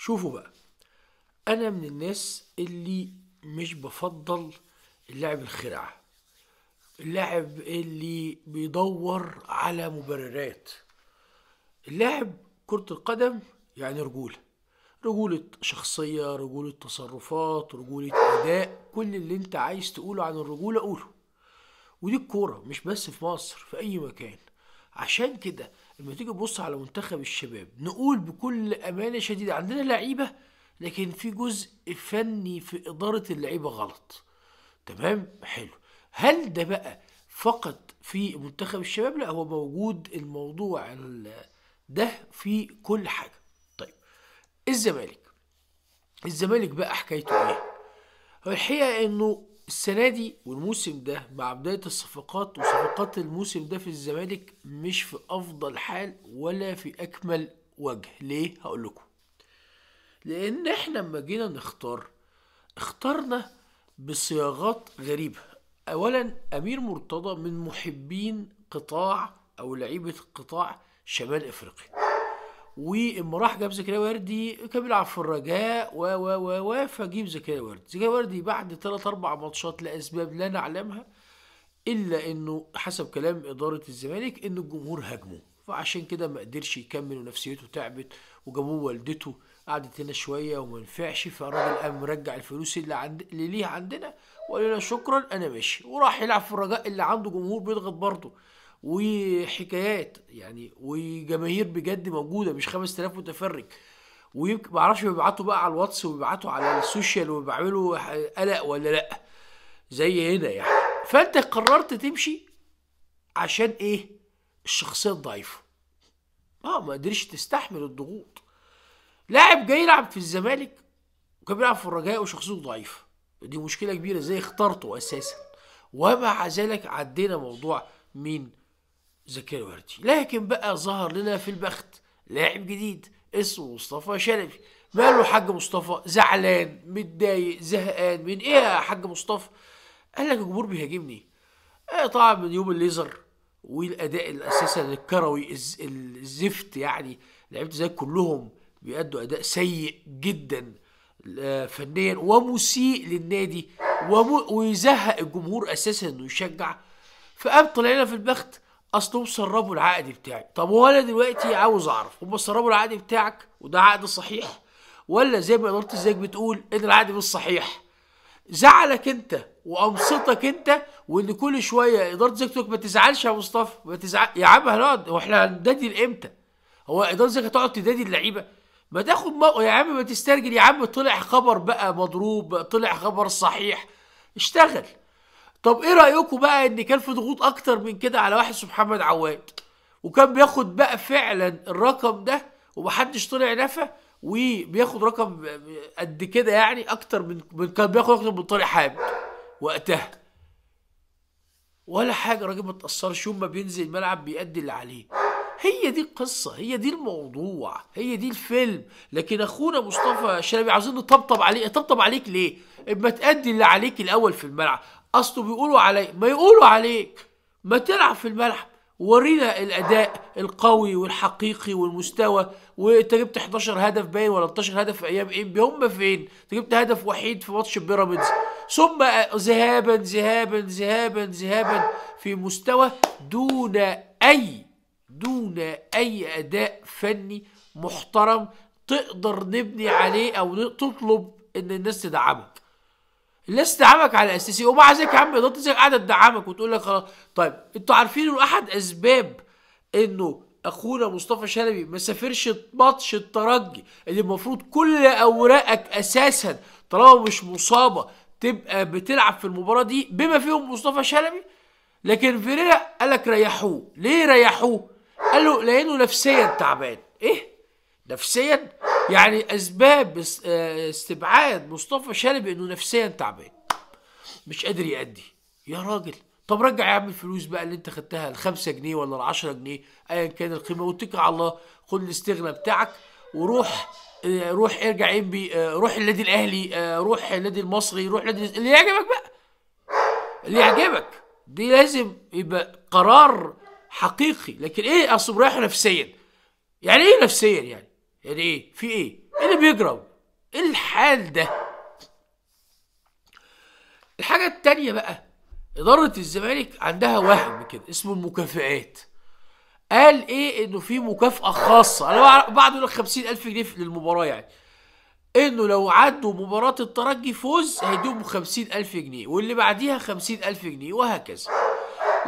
شوفوا بقى انا من الناس اللي مش بفضل اللاعب الخرع اللاعب اللي بيدور على مبررات اللاعب كرة القدم يعني رجولة رجولة شخصية رجولة تصرفات رجولة أداء كل اللي انت عايز تقوله عن الرجولة قوله ودي الكورة مش بس في مصر في أي مكان عشان كده لما تيجي تبص على منتخب الشباب نقول بكل امانه شديده عندنا لعيبه لكن في جزء فني في اداره اللعيبه غلط تمام حلو هل ده بقى فقط في منتخب الشباب لا هو موجود الموضوع ده في كل حاجه طيب الزمالك الزمالك بقى حكايته ايه الحقيقه انه السنه دي والموسم ده مع بدايه الصفقات وصفقات الموسم ده في الزمالك مش في افضل حال ولا في اكمل وجه ليه هقول لكم لان احنا لما جينا نختار اخترنا بصياغات غريبه اولا امير مرتضى من محبين قطاع او لعيبه قطاع شمال افريقيا راح جاب زكريا وردي كان بيلعب في الرجاء و و و و فجيب زكريا وردي زكريا وردي بعد ثلاث اربع ماتشات لاسباب لا نعلمها الا انه حسب كلام اداره الزمالك ان الجمهور هاجمه فعشان كده ما قدرش يكمل ونفسيته تعبت وجابوه والدته قعدت هنا شويه وما نفعش فالراجل قام رجع الفلوس اللي عند اللي ليه عندنا وقال لنا شكرا انا ماشي وراح يلعب في الرجاء اللي عنده جمهور بيضغط برضه وحكايات يعني وجماهير بجد موجوده مش 5000 متفرج ويمكن معرفش بيبعتوا بقى على الواتس وبيبعتوا على السوشيال وبيعملوا قلق ولا لا زي هنا يعني فانت قررت تمشي عشان ايه الشخصيه الضعيفه اه ما قدرش تستحمل الضغوط لاعب جاي يلعب في الزمالك وكان بيلعب في الرجاء وشخصيته ضعيفه دي مشكله كبيره ازاي اخترته اساسا ومع ذلك عدينا موضوع مين زكريا وردي لكن بقى ظهر لنا في البخت لاعب جديد اسمه مصطفى شلبي ماله حاج مصطفى زعلان متضايق زهقان من ايه يا حاج مصطفى قال لك الجمهور بيهاجمني ايه طبعا من يوم الليزر والاداء الاساسا يعني الكروي الزفت يعني لعبت زي كلهم بيأدوا اداء سيء جدا آه فنيا ومسيء للنادي ويزهق الجمهور اساسا انه يشجع فقام طلع لنا في البخت اصل سربوا العقد بتاعي طب هو انا دلوقتي عاوز اعرف هم سربوا العقد بتاعك وده عقد صحيح ولا زي ما اداره ازيك بتقول ان العقد مش صحيح زعلك انت وامسطك انت وان كل شويه اداره زيك تقول ما تزعلش يا مصطفى ما تزعل يا عم هنقعد واحنا هندادي لامتى هو اداره زيك هتقعد تدادي اللعيبه ما تاخد مو... يا عم ما تسترجل يا عم طلع خبر بقى مضروب طلع خبر صحيح اشتغل طب ايه رايكم بقى ان كان في ضغوط اكتر من كده على واحد اسمه محمد عواد وكان بياخد بقى فعلا الرقم ده ومحدش طلع نفى وبياخد رقم قد كده يعني اكتر من من كان بياخد اكتر من طارق حامد وقتها ولا حاجه الراجل ما تاثرش يوم ما بينزل الملعب بيأدي اللي عليه هي دي القصة هي دي الموضوع هي دي الفيلم لكن أخونا مصطفى شلبي عاوزين نطبطب عليه طبطب عليك ليه؟ إما تأدي اللي عليك الأول في الملعب اصله بيقولوا عليك ما يقولوا عليك ما تلعب في الملعب ورينا الاداء القوي والحقيقي والمستوى وانت جبت 11 هدف باين ولا 13 هدف في ايام ايه هم فين انت جبت هدف وحيد في ماتش بيراميدز ثم ذهابا ذهابا ذهابا ذهابا في مستوى دون اي دون اي اداء فني محترم تقدر نبني عليه او تطلب ان الناس تدعمه الناس تدعمك على اساسي ومع ذلك يا عم اداره النادي قاعده تدعمك وتقول لك خلاص طيب انتوا عارفين انه احد اسباب انه اخونا مصطفى شلبي ما سافرش ماتش الترجي اللي المفروض كل اوراقك اساسا طالما مش مصابه تبقى بتلعب في المباراه دي بما فيهم مصطفى شلبي لكن فيريرا قال لك ريحوه ليه ريحوه قال له لانه نفسيا تعبان ايه نفسيا يعني اسباب آه، استبعاد مصطفى شلبي انه نفسيا تعبان مش قادر يأدي يا راجل طب رجع يا عم الفلوس بقى اللي انت خدتها ال 5 جنيه ولا ال 10 جنيه ايا كان القيمه واتكل على الله خد الاستغنى بتاعك وروح آه، روح ارجع انبي آه، روح النادي الاهلي روح النادي المصري روح النادي اللي يعجبك بقى اللي يعجبك دي لازم يبقى قرار حقيقي لكن ايه اصل رايح نفسيا يعني ايه نفسيا يعني يعني ايه في ايه ايه اللي بيجرب ايه الحال ده الحاجه التانيه بقى اداره الزمالك عندها وهم كده اسمه المكافئات قال ايه انه في مكافاه خاصه انا بعد لك 50000 جنيه للمباراه يعني انه لو عدوا مباراه الترجي فوز هيديهم 50000 جنيه واللي بعديها 50000 جنيه وهكذا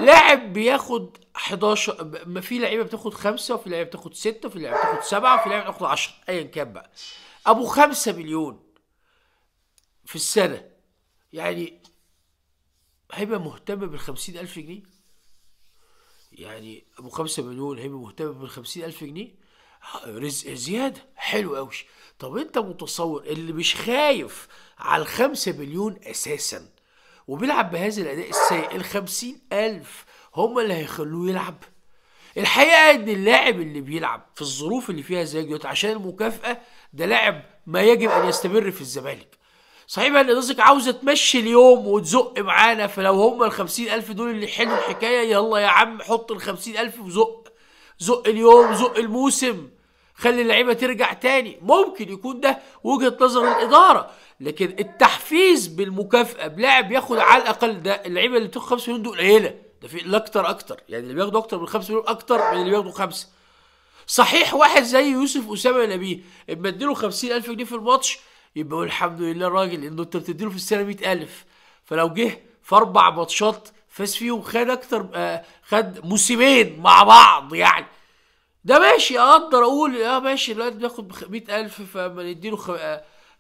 لاعب بياخد 11 ما في لعيبه بتاخد خمسه وفي لعيبه بتاخد سته وفي لعيبه بتاخد سبعه وفي لعيبه بتاخد 10 ايا كان بقى ابو 5 مليون في السنه يعني هيبقى مهتم بال 50000 جنيه يعني ابو 5 مليون هيبقى مهتم بال 50000 جنيه رزق زياده حلو قوي طب انت متصور اللي مش خايف على ال 5 مليون اساسا وبيلعب بهذا الاداء السيء ال 50000 هم اللي هيخلوه يلعب الحقيقه ان اللاعب اللي بيلعب في الظروف اللي فيها زي دلوقتي عشان المكافاه ده لاعب ما يجب ان يستمر في الزمالك صحيح ان قصدك عاوزه تمشي اليوم وتزق معانا فلو هم ال 50000 دول اللي حلوا الحكايه يلا يا عم حط ال 50000 وزق زق اليوم زق الموسم خلي اللعيبه ترجع تاني ممكن يكون ده وجهه نظر الاداره لكن التحفيز بالمكافاه بلاعب ياخد على الاقل ده اللعيبه اللي بتاخد 5 مليون دول قليله ده في الاكتر اكتر يعني اللي بياخدوا اكتر من 5 مليون اكتر من اللي بياخدوا خمسه صحيح واحد زي يوسف اسامه نبيه اما اديله 50000 جنيه في الماتش يبقى الحمد لله الراجل انه انت بتديله في السنه 100000 فلو جه في اربع ماتشات فاز فيهم خد اكتر آه، خد موسمين مع بعض يعني ده ماشي اقدر اقول اه ماشي الواد بياخد 100000 فما نديله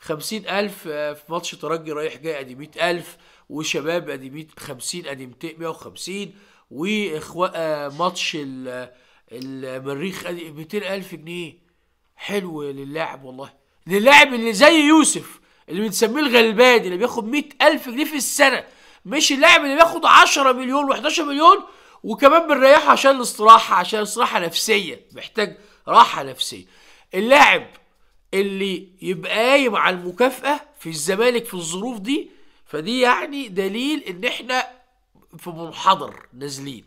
50000 آه، في ماتش ترجي رايح جاي ادي 100000 وشباب ادي 150 ادي 150 واخو آه، ماتش المريخ ادي 200000 جنيه حلو للاعب والله للاعب اللي زي يوسف اللي بنسميه الغلبان اللي بياخد 100000 جنيه في السنه مش اللاعب اللي بياخد 10 مليون و11 مليون وكمان بنريحه عشان الاستراحه عشان الاستراحه نفسيه محتاج راحه نفسيه اللاعب اللي يبقى قايم على المكافاه في الزمالك في الظروف دي فدي يعني دليل ان احنا في منحدر نازلين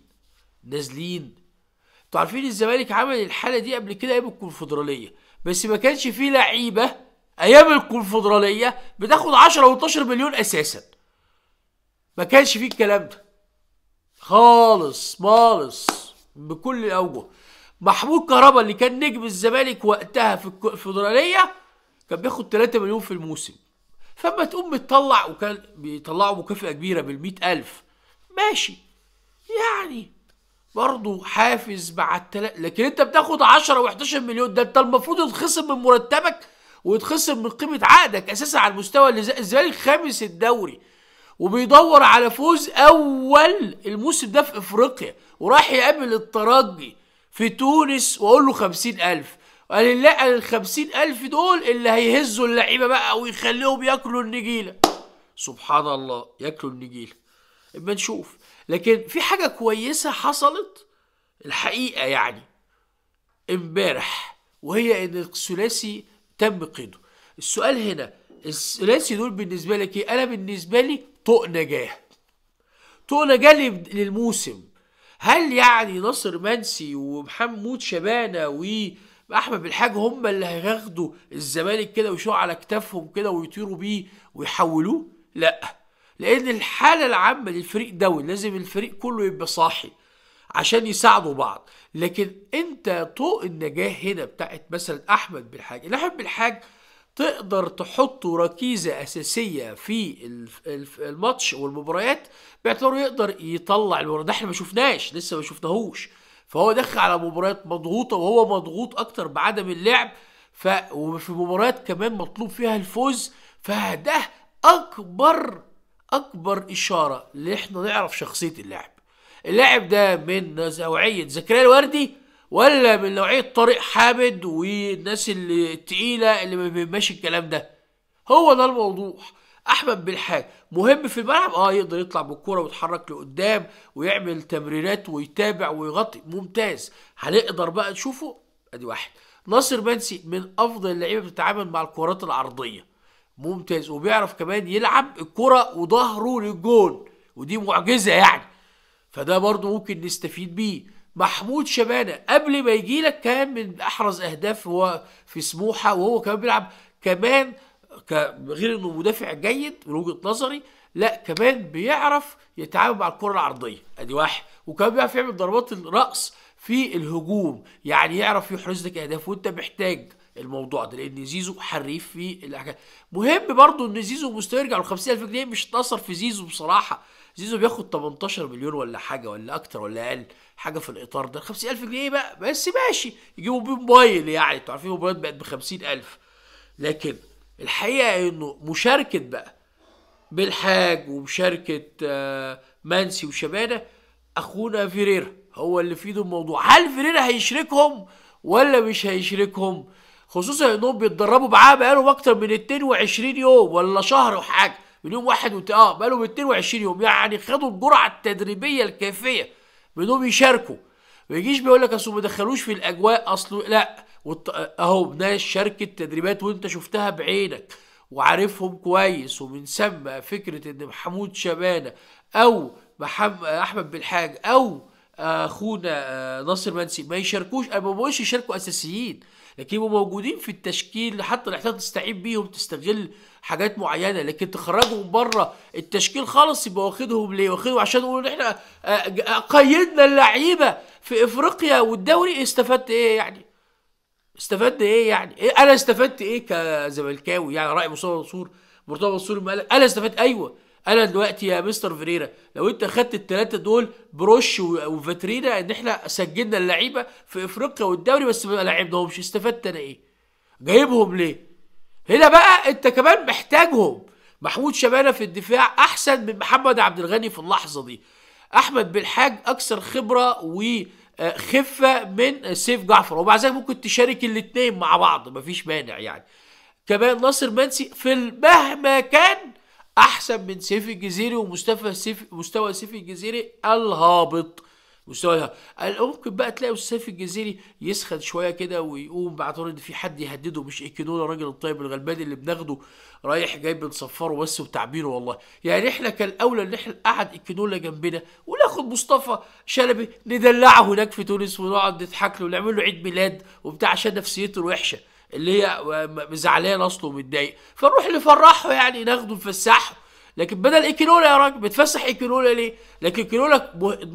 نازلين انتوا عارفين الزمالك عمل الحاله دي قبل كده ايام الكونفدراليه بس ما كانش فيه لعيبه ايام الكونفدراليه بتاخد 10 و12 مليون اساسا ما كانش فيه الكلام ده خالص خالص بكل الاوجه محمود كهربا اللي كان نجم الزمالك وقتها في الفدراليه كان بياخد 3 مليون في الموسم فما تقوم بتطلع وكان بيطلعوا مكافأة كبيرة بال ألف ماشي يعني برضه حافز مع التلا لكن انت بتاخد 10 و11 مليون ده انت المفروض يتخصم من مرتبك ويتخصم من قيمة عقدك أساسا على المستوى اللي الزمالك خامس الدوري وبيدور على فوز اول الموسم ده في افريقيا وراح يقابل الترجي في تونس واقول له خمسين الف قال لا ال الف دول اللي هيهزوا اللعيبه بقى ويخليهم ياكلوا النجيله سبحان الله ياكلوا النجيله اما نشوف لكن في حاجه كويسه حصلت الحقيقه يعني امبارح وهي ان الثلاثي تم قيده السؤال هنا الثلاثي دول بالنسبه لك ايه انا بالنسبه لي طوق نجاه طوق نجاه للموسم هل يعني ناصر منسي ومحمود شبانه واحمد بالحاج هم اللي هياخدوا الزمالك كده ويشوعوا على كتافهم كده ويطيروا بيه ويحولوه لا لان الحاله العامه للفريق ده لازم الفريق كله يبقى صاحي عشان يساعدوا بعض لكن انت طوق النجاه هنا بتاعت مثلا احمد بالحاج احمد بالحاج تقدر تحطه ركيزة أساسية في الماتش والمباريات باعتباره يقدر يطلع المباراة ده احنا ما شفناش لسه ما شفناهوش فهو دخل على مباريات مضغوطة وهو مضغوط أكتر بعدم اللعب ف وفي مباريات كمان مطلوب فيها الفوز فده أكبر أكبر إشارة ان احنا نعرف شخصية اللاعب اللاعب ده من نوعية زكريا الوردي ولا من نوعيه طارق حامد والناس اللي التقيله اللي ما بيبقاش الكلام ده هو ده الموضوع احمد بالحاج مهم في الملعب اه يقدر يطلع بالكوره ويتحرك لقدام ويعمل تمريرات ويتابع ويغطي ممتاز هنقدر بقى نشوفه ادي واحد ناصر منسي من افضل اللعيبه بتتعامل مع الكرات العرضيه ممتاز وبيعرف كمان يلعب الكره وظهره للجون ودي معجزه يعني فده برضه ممكن نستفيد بيه محمود شبانه قبل ما يجي لك كان من احرز اهداف هو في سموحه وهو كمان بيلعب كمان غير انه مدافع جيد من وجهه نظري لا كمان بيعرف يتعامل مع الكره العرضيه ادي واحد وكمان بيعرف يعمل ضربات الراس في الهجوم يعني يعرف يحرز لك اهداف وانت محتاج الموضوع ده لان زيزو حريف في الحاجات مهم برضو ان زيزو مستوى يرجع ل 50000 جنيه مش تاثر في زيزو بصراحه زيزو بياخد 18 مليون ولا حاجه ولا اكتر ولا اقل حاجه في الاطار ده 50000 جنيه بقى بس ماشي يجيبوا بيه موبايل يعني انتوا عارفين موبايلات بقت ب 50000 لكن الحقيقه انه مشاركه بقى بالحاج ومشاركه آه، منسي وشبانه اخونا فيريرا هو اللي في ايده الموضوع هل فيريرا هيشركهم ولا مش هيشركهم خصوصا انهم بيتدربوا معاه بقالهم اكتر من 22 يوم ولا شهر وحاجه من يوم واحد وت... اه بقالهم 22 يوم يعني خدوا الجرعه التدريبيه الكافيه بانهم يشاركوا ما يجيش بيقول لك اصل ما دخلوش في الاجواء اصله لا وط... اهو ناس شاركت تدريبات وانت شفتها بعينك وعارفهم كويس ومن ثم فكره ان محمود شبانه او محم... احمد بالحاج او اخونا آه، ناصر منسي ما يشاركوش انا ما بقولش يشاركوا اساسيين لكن يبقوا موجودين في التشكيل حتى الاحتياط تستعين بيهم تستغل حاجات معينه لكن تخرجهم بره التشكيل خالص يبقى واخدهم ليه؟ واخدهم عشان يقولوا ان احنا آه، آه، قيدنا اللعيبه في افريقيا والدوري استفدت ايه يعني؟ استفدت ايه يعني؟ إيه انا استفدت ايه كزملكاوي يعني راي مصطفى منصور مرتضى منصور انا استفدت ايوه انا دلوقتي يا مستر فيريرا لو انت خدت الثلاثه دول بروش وفاترينا ان احنا سجلنا اللعيبه في افريقيا والدوري بس ما لعبناهمش استفدت انا ايه؟ جايبهم ليه؟ هنا بقى انت كمان محتاجهم محمود شبانه في الدفاع احسن من محمد عبد الغني في اللحظه دي احمد بالحاج اكثر خبره وخفه آه، من سيف جعفر ومع ذلك ممكن تشارك الاثنين مع بعض مفيش مانع يعني كمان ناصر منسي في مهما كان احسن من سيف الجزيري ومستوى سيف مستوى سيف الجزيري الهابط مستوى ممكن بقى تلاقي سيف الجزيري يسخن شويه كده ويقوم بعتبر ان في حد يهدده مش اكيدونا الراجل الطيب الغلبان اللي بناخده رايح جاي بنصفره بس وتعبيره والله يعني احنا كان الاولى ان احنا قعد اكيدونا جنبنا وناخد مصطفى شلبي ندلعه هناك في تونس ونقعد نضحك له ونعمل له عيد ميلاد وبتاع عشان نفسيته الوحشه اللي هي مزعلان اصله ومتضايق فنروح نفرحه يعني ناخده نفسحه لكن بدل ايكينولا يا راجل بتفسح ايكينولا ليه؟ لكن ايكينولا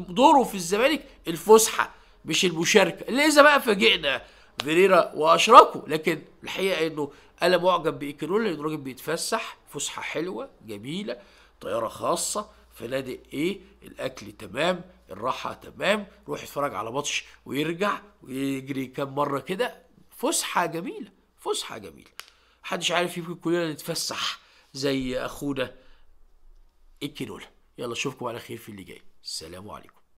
دوره في الزمالك الفسحه مش المشاركه اللي اذا بقى فاجئنا فيريرا واشراكه لكن الحقيقه انه انا معجب بايكينولا لان الراجل بيتفسح فسحه حلوه جميله طياره خاصه فنادق ايه الاكل تمام الراحه تمام روح يتفرج على ماتش ويرجع ويجري كام مره كده فسحه جميله فسحه جميله محدش عارف يمكن كلنا نتفسح زي اخونا الكينولا يلا اشوفكم على خير في اللي جاي السلام عليكم